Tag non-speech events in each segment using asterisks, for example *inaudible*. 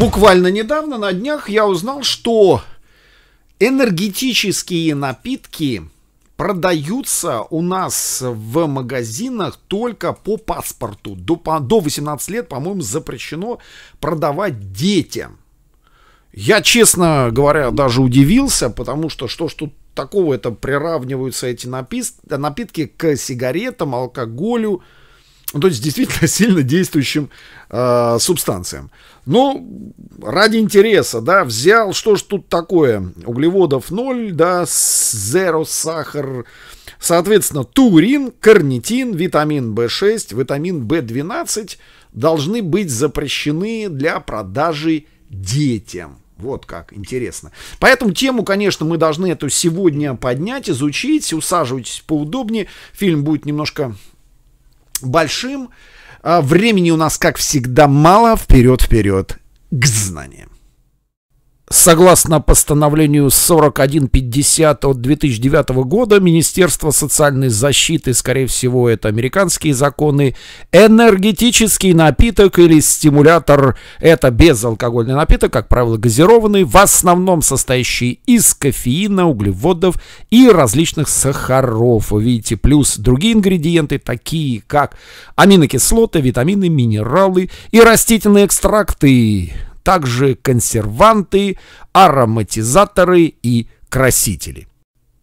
Буквально недавно, на днях, я узнал, что энергетические напитки продаются у нас в магазинах только по паспорту. До, до 18 лет, по-моему, запрещено продавать детям. Я, честно говоря, даже удивился, потому что что ж тут такого, это приравниваются эти напитки к сигаретам, алкоголю, ну, то есть действительно *laughs* сильно действующим э, субстанциям. Ну ради интереса, да, взял, что ж тут такое, углеводов 0, да, зеро, сахар, соответственно, турин, карнитин, витамин В6, витамин В12 должны быть запрещены для продажи детям. Вот как, интересно. Поэтому тему, конечно, мы должны эту сегодня поднять, изучить. Усаживайтесь поудобнее. Фильм будет немножко большим. А времени у нас, как всегда, мало. Вперед, вперед к знаниям. Согласно постановлению 4150 от 2009 года Министерство социальной защиты, скорее всего, это американские законы, энергетический напиток или стимулятор, это безалкогольный напиток, как правило, газированный, в основном состоящий из кофеина, углеводов и различных сахаров. Вы видите, плюс другие ингредиенты, такие как аминокислоты, витамины, минералы и растительные экстракты также консерванты, ароматизаторы и красители.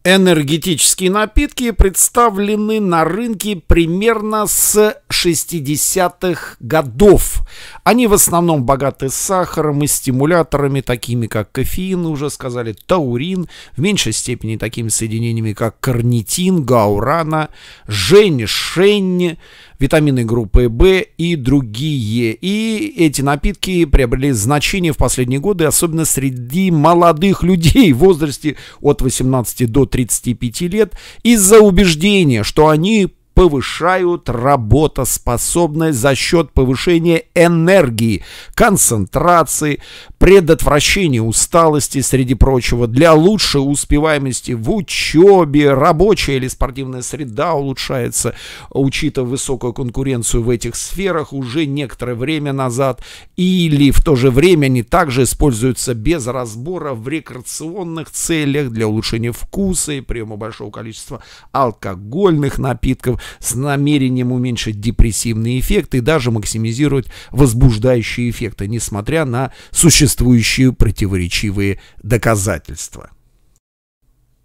Энергетические напитки представлены на рынке примерно с 60-х годов. Они в основном богаты сахаром и стимуляторами, такими как кофеин, уже сказали, таурин, в меньшей степени такими соединениями, как карнитин, гаурана, женьшень, витамины группы В и другие. И эти напитки приобрели значение в последние годы, особенно среди молодых людей в возрасте от 18 до 35 лет, из-за убеждения, что они повышают работоспособность за счет повышения энергии, концентрации, предотвращения усталости, среди прочего, для лучшей успеваемости в учебе, рабочая или спортивная среда улучшается, учитывая высокую конкуренцию в этих сферах уже некоторое время назад, или в то же время они также используются без разбора в рекреационных целях для улучшения вкуса и приема большого количества алкогольных напитков, с намерением уменьшить депрессивные эффекты и даже максимизировать возбуждающие эффекты, несмотря на существующие противоречивые доказательства.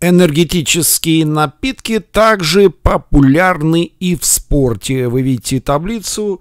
Энергетические напитки также популярны и в спорте. Вы видите таблицу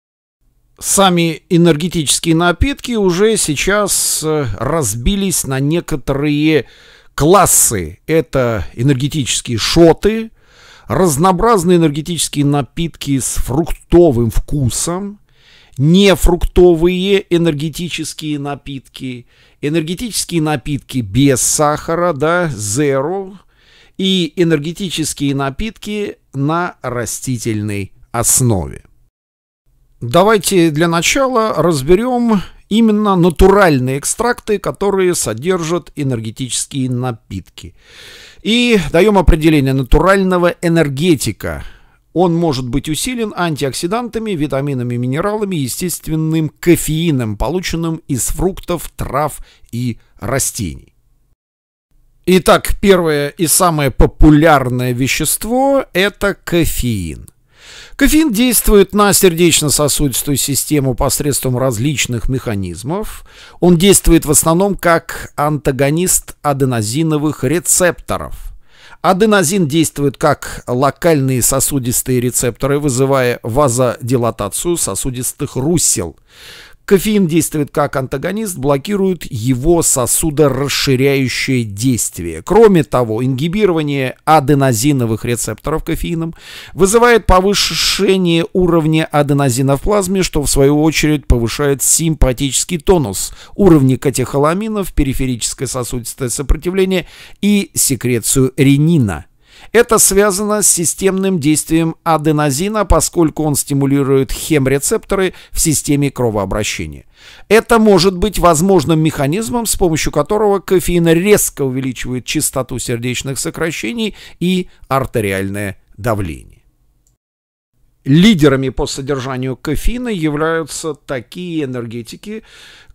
сами энергетические напитки уже сейчас э, разбились на некоторые классы. Это энергетические шоты, разнообразные энергетические напитки с фруктовым вкусом, нефруктовые энергетические напитки, энергетические напитки без сахара, да, zero, и энергетические напитки на растительной основе. Давайте для начала разберем именно натуральные экстракты, которые содержат энергетические напитки. И даем определение натурального энергетика. Он может быть усилен антиоксидантами, витаминами, минералами, естественным кофеином, полученным из фруктов, трав и растений. Итак, первое и самое популярное вещество – это кофеин. Кофеин действует на сердечно-сосудистую систему посредством различных механизмов. Он действует в основном как антагонист аденозиновых рецепторов – Аденозин действует как локальные сосудистые рецепторы, вызывая вазодилатацию сосудистых русел. Кофеин действует как антагонист, блокирует его сосудорасширяющее действие. Кроме того, ингибирование аденозиновых рецепторов кофеином вызывает повышение уровня аденозина в плазме, что в свою очередь повышает симпатический тонус, уровни катехоламинов, периферическое сосудистое сопротивление и секрецию ренина – это связано с системным действием аденозина, поскольку он стимулирует хемрецепторы в системе кровообращения. Это может быть возможным механизмом, с помощью которого кофеин резко увеличивает частоту сердечных сокращений и артериальное давление. Лидерами по содержанию кофеина являются такие энергетики,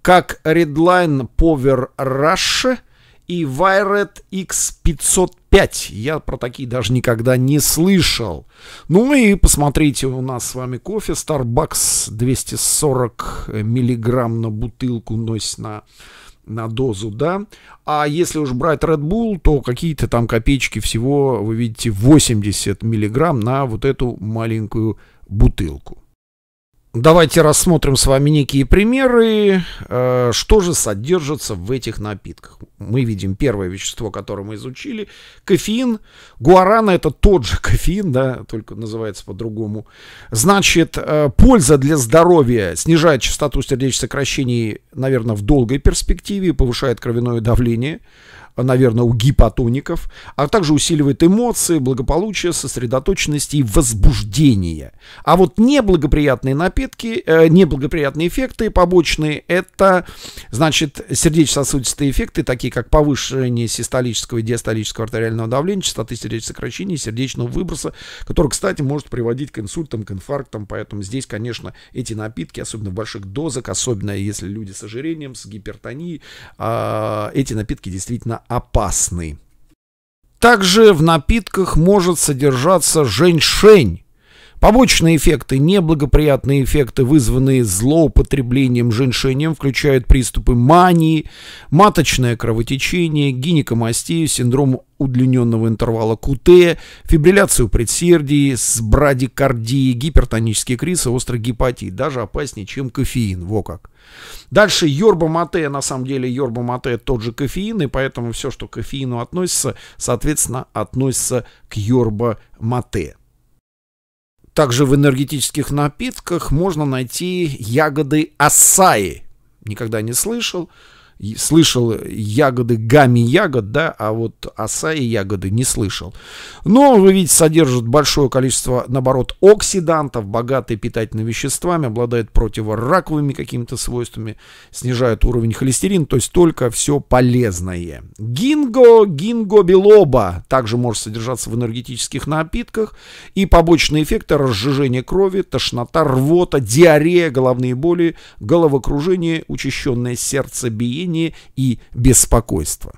как Redline Power Rush – и Wired X505. Я про такие даже никогда не слышал. Ну и посмотрите, у нас с вами кофе Starbucks 240 миллиграмм на бутылку, но на на дозу, да. А если уж брать Red Bull, то какие-то там копеечки всего, вы видите, 80 миллиграмм на вот эту маленькую бутылку. Давайте рассмотрим с вами некие примеры, э, что же содержится в этих напитках. Мы видим первое вещество, которое мы изучили, кофеин. Гуарана это тот же *laughs* кофеин, да, только называется по-другому. Значит, э, польза для здоровья снижает частоту сердечных сокращений, наверное, в долгой перспективе, повышает кровяное давление наверное, у гипотоников, а также усиливает эмоции, благополучие, сосредоточенность и возбуждение. А вот неблагоприятные напитки, э, неблагоприятные эффекты побочные, это, значит, сердечно-сосудистые эффекты, такие как повышение систолического и диастолического артериального давления, частоты сердечных сокращений, сердечного выброса, который, кстати, может приводить к инсультам, к инфарктам, поэтому здесь, конечно, эти напитки, особенно в больших дозах, особенно если люди с ожирением, с гипертонией, а, эти напитки действительно опасны. Также в напитках может содержаться женьшень, Побочные эффекты, неблагоприятные эффекты, вызванные злоупотреблением женьшенем, включают приступы мании, маточное кровотечение, гинекомастию, синдром удлиненного интервала КУТ, фибрилляцию предсердий, с брадикардии, гипертонический криз острый гепатит. Даже опаснее, чем кофеин. Во как. Дальше йорба-мате. На самом деле йорба-мате тот же кофеин, и поэтому все, что к кофеину относится, соответственно, относится к йорба-мате. Также в энергетических напитках можно найти ягоды асаи. Никогда не слышал слышал ягоды гами ягод, да, а вот асаи ягоды не слышал. Но, вы видите, содержит большое количество, наоборот, оксидантов, богатые питательными веществами, обладает противораковыми какими-то свойствами, снижает уровень холестерина, то есть только все полезное. Гинго, гинго белоба также может содержаться в энергетических напитках и побочные эффекты разжижение крови, тошнота, рвота, диарея, головные боли, головокружение, учащенное сердцебиение, давление и беспокойство.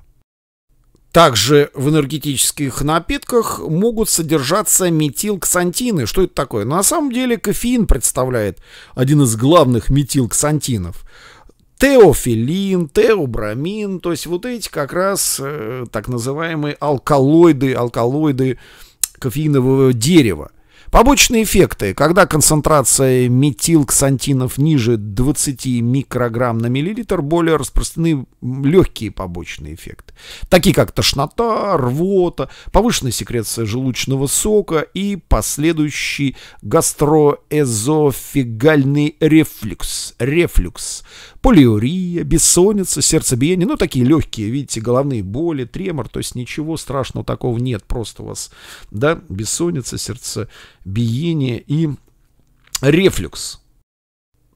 Также в энергетических напитках могут содержаться метилксантины. Что это такое? Ну, на самом деле кофеин представляет один из главных метилксантинов. Теофилин, теобрамин, то есть вот эти как раз э, так называемые алкалоиды, алкалоиды кофеинового дерева. Побочные эффекты, когда концентрация метилксантинов ниже 20 микрограмм на миллилитр, более распространены легкие побочные эффекты, такие как тошнота, рвота, повышенная секреция желудочного сока и последующий гастроэзофигальный рефлюкс, рефлюкс, полиурия, бессонница, сердцебиение, ну такие легкие, видите, головные боли, тремор, то есть ничего страшного такого нет, просто у вас, да, бессонница, сердце биение и рефлюкс.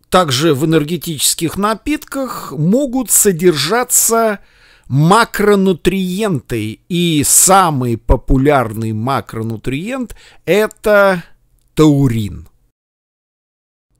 Также в энергетических напитках могут содержаться макронутриенты. И самый популярный макронутриент – это таурин –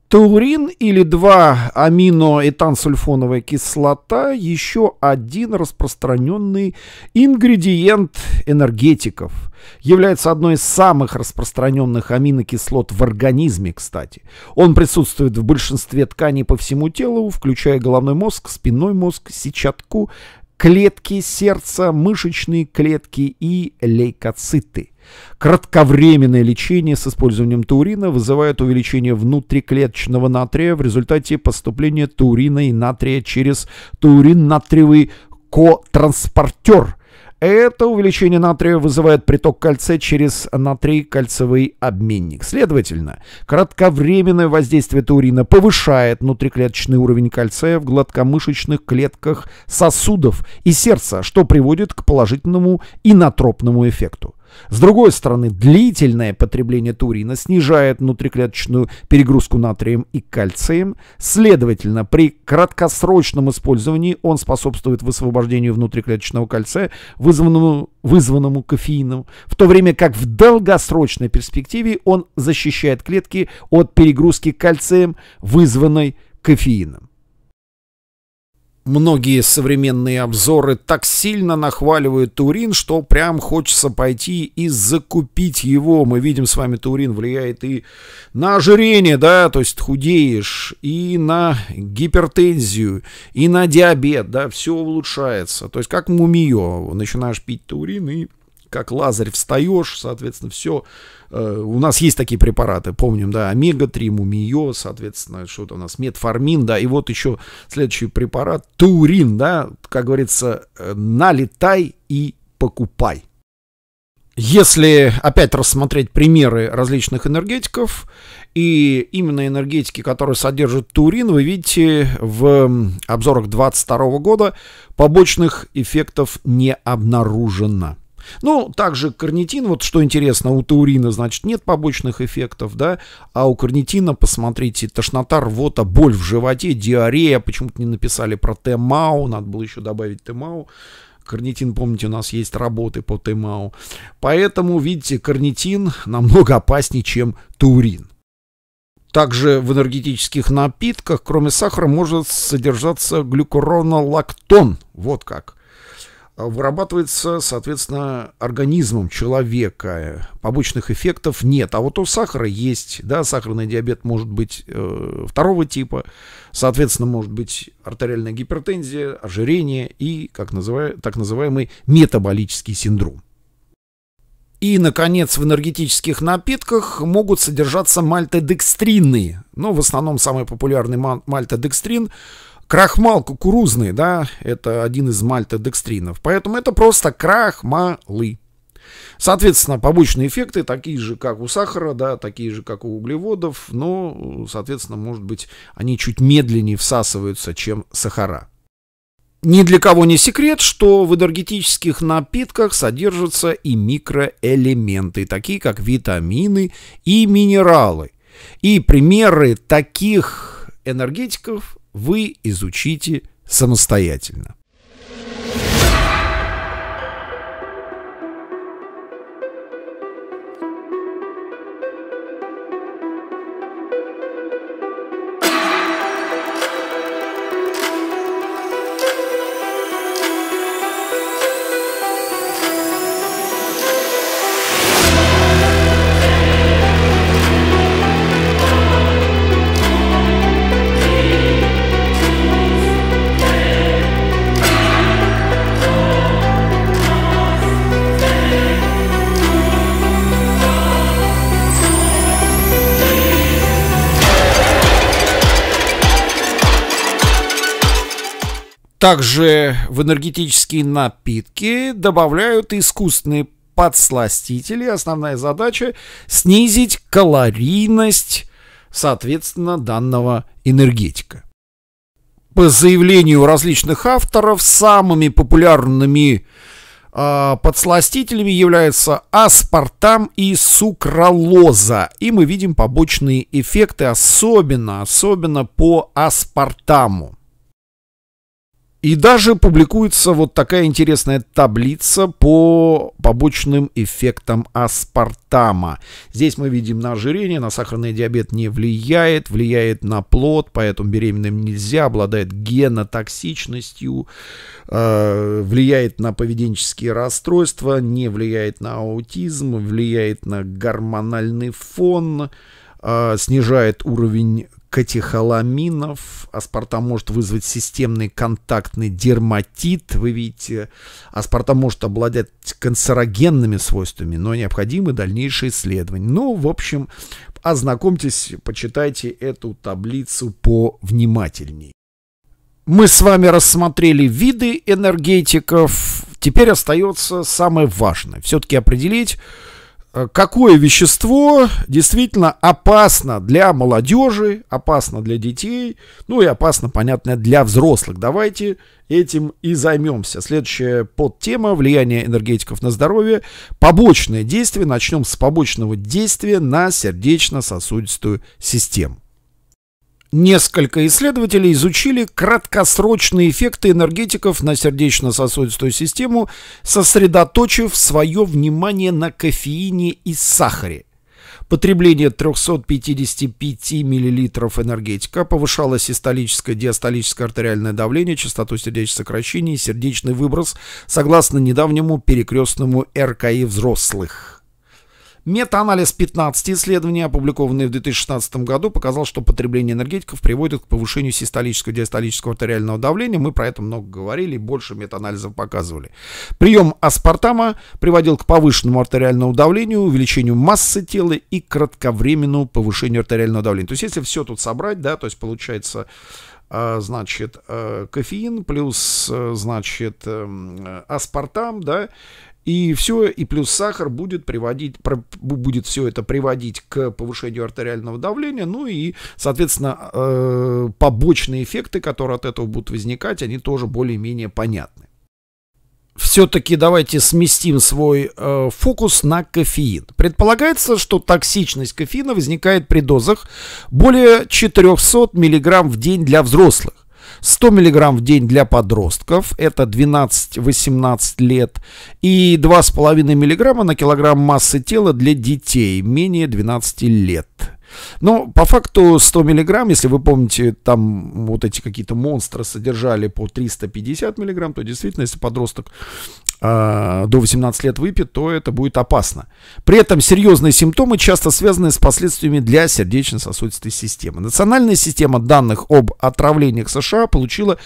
Таурин или 2-аминоэтансульфоновая кислота – еще один распространенный ингредиент энергетиков. Является одной из самых распространенных аминокислот в организме, кстати. Он присутствует в большинстве тканей по всему телу, включая головной мозг, спинной мозг, сетчатку, клетки сердца, мышечные клетки и лейкоциты. Кратковременное лечение с использованием таурина вызывает увеличение внутриклеточного натрия в результате поступления таурина и натрия через таурин-натриевый котранспортер – это увеличение натрия вызывает приток кальция через натрий-кальцевый обменник. Следовательно, кратковременное воздействие таурина повышает внутриклеточный уровень кальция в гладкомышечных клетках сосудов и сердца, что приводит к положительному инотропному эффекту. С другой стороны, длительное потребление турина снижает внутриклеточную перегрузку натрием и кальцием. Следовательно, при краткосрочном использовании он способствует высвобождению внутриклеточного кальция, вызванному, вызванному кофеином, в то время как в долгосрочной перспективе он защищает клетки от перегрузки кальцием, вызванной кофеином. Многие современные обзоры так сильно нахваливают Турин, что прям хочется пойти и закупить его. Мы видим с вами, Турин влияет и на ожирение, да, то есть худеешь, и на гипертензию, и на диабет, да, все улучшается. То есть как мумиё, начинаешь пить Турин и как Лазарь встаешь, соответственно, все Э, у нас есть такие препараты, помним, да, омега-3, мумиё, соответственно, что-то у нас, метформин, да, и вот еще следующий препарат, таурин, да, как говорится, э, налетай и покупай. Если опять рассмотреть примеры различных энергетиков, и именно энергетики, которые содержат турин, вы видите в обзорах 2022 года побочных эффектов не обнаружено. Ну, также карнитин, вот что интересно, у таурина, значит, нет побочных эффектов, да, а у карнитина, посмотрите, тошнота, рвота, боль в животе, диарея, почему-то не написали про тмау, надо было еще добавить тмау. Карнитин, помните, у нас есть работы по тмау, Поэтому, видите, карнитин намного опаснее, чем таурин. Также в энергетических напитках, кроме сахара, может содержаться глюкуронолактон. Вот как вырабатывается, соответственно, организмом человека. Побочных эффектов нет. А вот у сахара есть, да, сахарный диабет может быть э, второго типа, соответственно, может быть артериальная гипертензия, ожирение и как называю, так называемый метаболический синдром. И, наконец, в энергетических напитках могут содержаться мальтодекстрины. Но ну, в основном самый популярный мальтодекстрин – Крахмал кукурузный, да, это один из мальтодекстринов. Поэтому это просто крахмалы. Соответственно, побочные эффекты такие же, как у сахара, да, такие же, как у углеводов, но, соответственно, может быть, они чуть медленнее всасываются, чем сахара. Ни для кого не секрет, что в энергетических напитках содержатся и микроэлементы, такие как витамины и минералы. И примеры таких энергетиков вы изучите самостоятельно. Также в энергетические напитки добавляют искусственные подсластители. Основная задача – снизить калорийность, соответственно, данного энергетика. По заявлению различных авторов, самыми популярными э, подсластителями являются аспартам и сукралоза. И мы видим побочные эффекты, особенно, особенно по аспартаму. И даже публикуется вот такая интересная таблица по побочным эффектам аспартама. Здесь мы видим на ожирение, на сахарный диабет не влияет, влияет на плод, поэтому беременным нельзя, обладает генотоксичностью, э, влияет на поведенческие расстройства, не влияет на аутизм, влияет на гормональный фон, э, снижает уровень катехоламинов. Аспартам может вызвать системный контактный дерматит. Вы видите, аспартам может обладать канцерогенными свойствами, но необходимы дальнейшие исследования. Ну, в общем, ознакомьтесь, почитайте эту таблицу повнимательней. Мы с вами рассмотрели виды энергетиков. Теперь остается самое важное. Все-таки определить, какое вещество действительно опасно для молодежи, опасно для детей, ну и опасно, понятно, для взрослых. Давайте этим и займемся. Следующая подтема – влияние энергетиков на здоровье. Побочные действия. Начнем с побочного действия на сердечно-сосудистую систему. Несколько исследователей изучили краткосрочные эффекты энергетиков на сердечно-сосудистую систему, сосредоточив свое внимание на кофеине и сахаре. Потребление 355 мл энергетика повышало систолическое и диастолическое артериальное давление, частоту сердечных сокращений и сердечный выброс, согласно недавнему перекрестному РКИ взрослых. Метаанализ 15 исследований, опубликованный в 2016 году, показал, что потребление энергетиков приводит к повышению систолического и диастолического артериального давления. Мы про это много говорили, больше метаанализов показывали. Прием аспартама приводил к повышенному артериальному давлению, увеличению массы тела и кратковременному повышению артериального давления. То есть, если все тут собрать, да, то есть получается а, значит, э, кофеин плюс, э, значит, эм, э, аспартам, да, и все, и плюс сахар будет приводить, будет все это приводить к повышению артериального давления, ну и, соответственно, э, побочные эффекты, которые от этого будут возникать, они тоже более-менее понятны. Все-таки давайте сместим свой э, фокус на кофеин. Предполагается, что токсичность кофеина возникает при дозах более 400 мг в день для взрослых. 100 мг в день для подростков, это 12-18 лет, и 2,5 мг на килограмм массы тела для детей менее 12 лет. Но по факту 100 миллиграмм, если вы помните, там вот эти какие-то монстры содержали по 350 миллиграмм, то действительно, если подросток а, до 18 лет выпит, то это будет опасно. При этом серьезные симптомы часто связаны с последствиями для сердечно-сосудистой системы. Национальная система данных об отравлениях США получила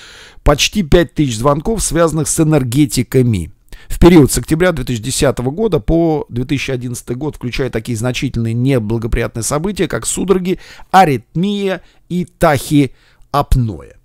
почти 5000 звонков, связанных с энергетиками. В период с октября 2010 года по 2011 год, включая такие значительные неблагоприятные события, как судороги, аритмия и тахиапноэ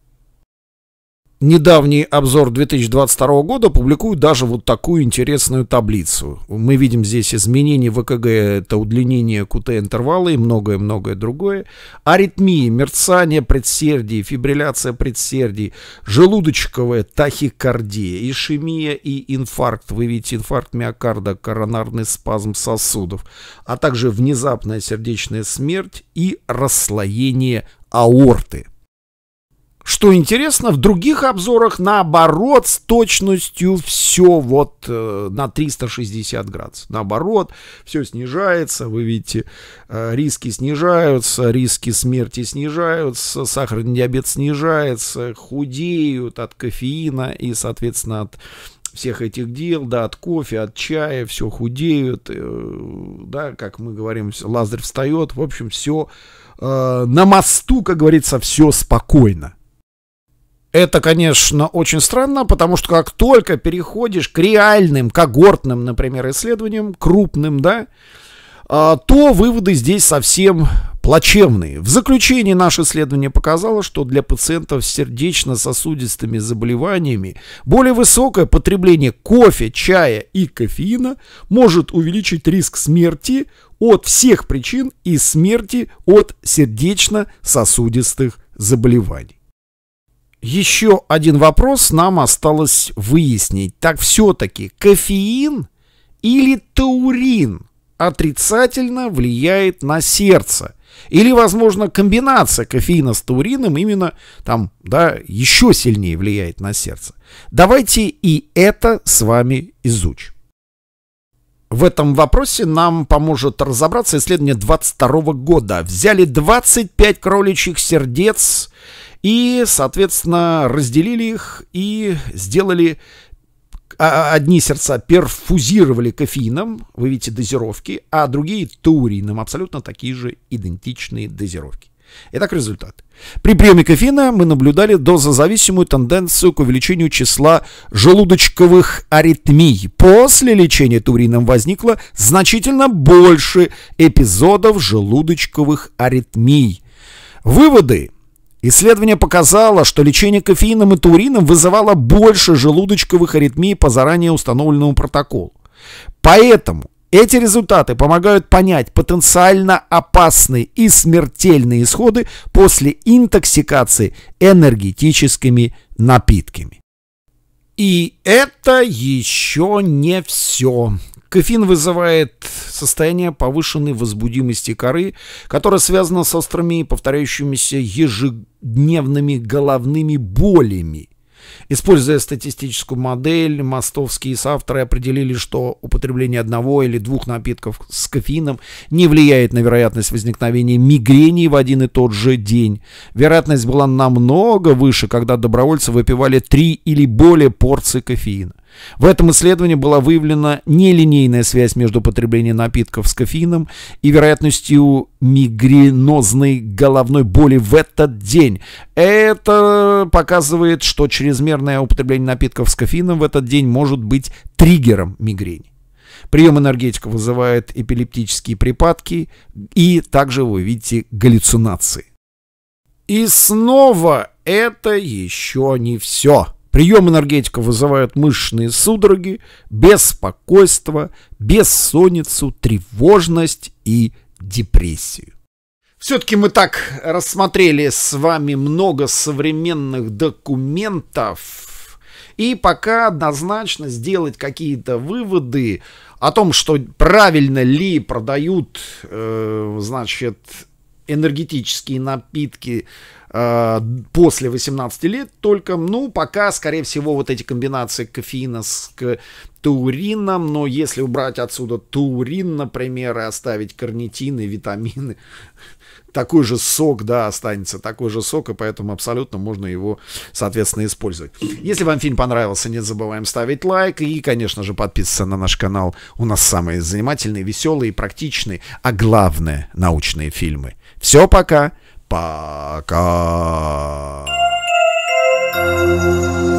недавний обзор 2022 года публикуют даже вот такую интересную таблицу. Мы видим здесь изменения ВКГ, это удлинение КУТ-интервала и многое-многое другое. Аритмии, мерцание предсердий, фибрилляция предсердий, желудочковая тахикардия, ишемия и инфаркт. Вы видите инфаркт миокарда, коронарный спазм сосудов, а также внезапная сердечная смерть и расслоение аорты – что интересно, в других обзорах наоборот с точностью все вот э, на 360 градусов. Наоборот, все снижается, вы видите, э, риски снижаются, риски смерти снижаются, сахарный диабет снижается, худеют от кофеина и, соответственно, от всех этих дел, да, от кофе, от чая, все худеют, э, да, как мы говорим, Лазарь встает, в общем, все э, на мосту, как говорится, все спокойно. Это, конечно, очень странно, потому что как только переходишь к реальным когортным, например, исследованиям, крупным, да, а, то выводы здесь совсем плачевные. В заключении наше исследование показало, что для пациентов с сердечно-сосудистыми заболеваниями более высокое потребление кофе, чая и кофеина может увеличить риск смерти от всех причин и смерти от сердечно-сосудистых заболеваний еще один вопрос нам осталось выяснить. Так все-таки кофеин или таурин отрицательно влияет на сердце? Или, возможно, комбинация кофеина с таурином именно там, да, еще сильнее влияет на сердце. Давайте и это с вами изучим. В этом вопросе нам поможет разобраться исследование 22 года. Взяли 25 кроличьих сердец, и, соответственно, разделили их и сделали а, а, одни сердца перфузировали кофеином, вы видите, дозировки, а другие таурином, абсолютно такие же идентичные дозировки. Итак, результат. При приеме кофеина мы наблюдали дозозависимую тенденцию к увеличению числа желудочковых аритмий. После лечения турином возникло значительно больше эпизодов желудочковых аритмий. Выводы Исследование показало, что лечение кофеином и турином вызывало больше желудочковых аритмий по заранее установленному протоколу. Поэтому эти результаты помогают понять потенциально опасные и смертельные исходы после интоксикации энергетическими напитками. И это еще не все. Кофеин вызывает состояние повышенной возбудимости коры, которое связано с острыми повторяющимися ежедневными головными болями. Используя статистическую модель, мостовские соавторы определили, что употребление одного или двух напитков с кофеином не влияет на вероятность возникновения мигрени в один и тот же день. Вероятность была намного выше, когда добровольцы выпивали три или более порции кофеина. В этом исследовании была выявлена нелинейная связь между потреблением напитков с кофеином и вероятностью мигренозной головной боли в этот день. Это показывает, что чрезмерное употребление напитков с кофеином в этот день может быть триггером мигрени. Прием энергетика вызывает эпилептические припадки и также, вы видите, галлюцинации. И снова это еще не все. Прием энергетика вызывает мышечные судороги, беспокойство, бессонницу, тревожность и депрессию. Все-таки мы так рассмотрели с вами много современных документов. И пока однозначно сделать какие-то выводы о том, что правильно ли продают, э, значит, энергетические напитки а, после 18 лет только, ну, пока, скорее всего, вот эти комбинации кофеина с к, турином, но если убрать отсюда таурин например, и оставить карнитины, витамины, *laughs* такой же сок, да, останется, такой же сок, и поэтому абсолютно можно его, соответственно, использовать. Если вам фильм понравился, не забываем ставить лайк и, конечно же, подписываться на наш канал. У нас самые занимательные, веселые, практичные, а главное, научные фильмы. Все, пока! Пока. thank you